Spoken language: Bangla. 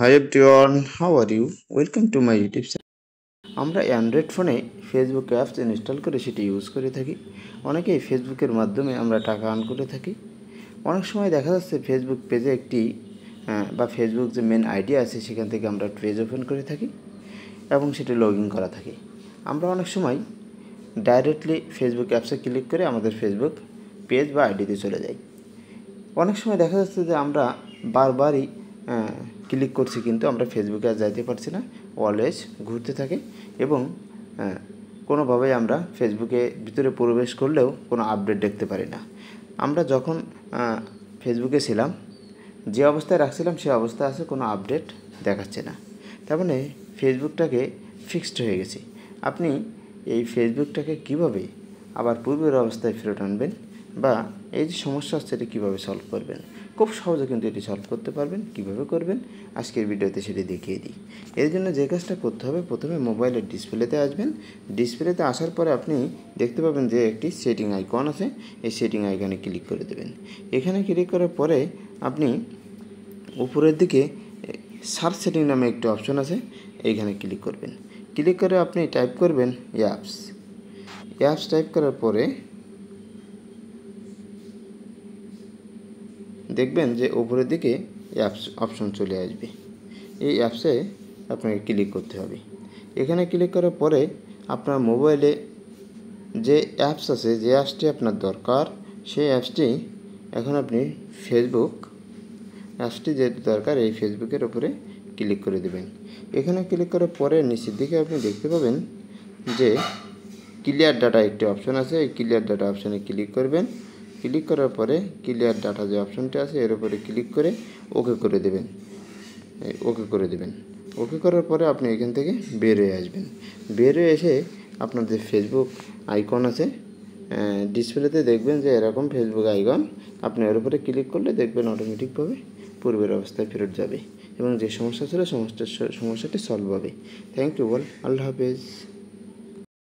high everyone how are you welcome to my YouTube channel আমরা অ্যান্ড্রয়েড ফোনে ফেসবুক অ্যাপস ইনস্টল করে সেটি ইউজ করে থাকি অনেকেই ফেসবুকের মাধ্যমে আমরা টাকা আর্ন করে থাকি অনেক সময় দেখা যাচ্ছে ফেসবুক পেজে একটি বা ফেসবুক যে মেন আইডিয়া আছে সেখান থেকে আমরা পেজ ওপেন করে থাকি এবং সেটি লগ ইন করা থাকি আমরা অনেক সময় ডাইরেক্টলি ফেসবুক অ্যাপসে ক্লিক করে আমাদের ফেসবুক পেজ বা আইডিতে চলে যাই অনেক সময় দেখা যাচ্ছে যে আমরা বারবারই ক্লিক করছি কিন্তু আমরা ফেসবুকে আর যাইতে পারছি না অলওয়েজ ঘুরতে থাকে এবং কোনোভাবেই আমরা ফেসবুকে ভিতরে প্রবেশ করলেও কোনো আপডেট দেখতে পারি না আমরা যখন ফেসবুকে ছিলাম যে অবস্থায় রাখছিলাম সে অবস্থা আছে কোনো আপডেট দেখাচ্ছে না তার মানে ফেসবুকটাকে ফিক্সড হয়ে গেছে আপনি এই ফেসবুকটাকে কিভাবে আবার পূর্বের অবস্থায় ফেরত আনবেন বা এই যে সমস্যা হচ্ছে এটা কীভাবে সলভ করবেন খুব সহজে কিন্তু এটি সলভ করতে পারবেন কিভাবে করবেন আজকের ভিডিওতে সেটি দেখিয়ে দিই এর জন্য যে কাজটা করতে হবে প্রথমে মোবাইলের ডিসপ্লেতে আসবেন ডিসপ্লেতে আসার পরে আপনি দেখতে পাবেন যে একটি সেটিং আইকন আছে এই সেটিং আইকনে ক্লিক করে দেবেন এখানে ক্লিক করার পরে আপনি উপরের দিকে সার্চ সেটিং নামে একটি অপশন আছে এইখানে ক্লিক করবেন ক্লিক করে আপনি টাইপ করবেন অ্যাপস অ্যাপস টাইপ করার পরে দেখবেন যে উপরের দিকে অ্যাপস অপশন চলে আসবে এই অ্যাপসে আপনাকে ক্লিক করতে হবে এখানে ক্লিক করার পরে আপনার মোবাইলে যে অ্যাপস আছে যে অ্যাপসটি আপনার দরকার সেই অ্যাপসটি এখন আপনি ফেসবুক অ্যাপসটি যে দরকার এই ফেসবুকের ওপরে ক্লিক করে দেবেন এখানে ক্লিক করার পরে নিচের দিকে আপনি দেখতে পাবেন যে ক্লিয়ার ডাটা একটি অপশন আছে এই ক্লিয়ার ডাটা অপশানে ক্লিক করবেন ক্লিক করার পরে ক্লিয়ার ডাটা যে অপশনটি আছে এর উপরে ক্লিক করে ওকে করে দেবেন ওকে করে দেবেন ওকে করার পরে আপনি এখান থেকে বের হয়ে আসবেন বের হয়ে এসে আপনার যে ফেসবুক আইকন আছে ডিসপ্লেতে দেখবেন যে এরকম ফেসবুক আইকন আপনি এর উপরে ক্লিক করলে দেখবেন অটোমেটিকভাবে পূর্বের অবস্থায় ফেরত যাবে এবং যে সমস্যা ছিল সমস্যা সমস্যাটি সলভ হবে থ্যাংক ইউ বল আল্লাহ হাফেজ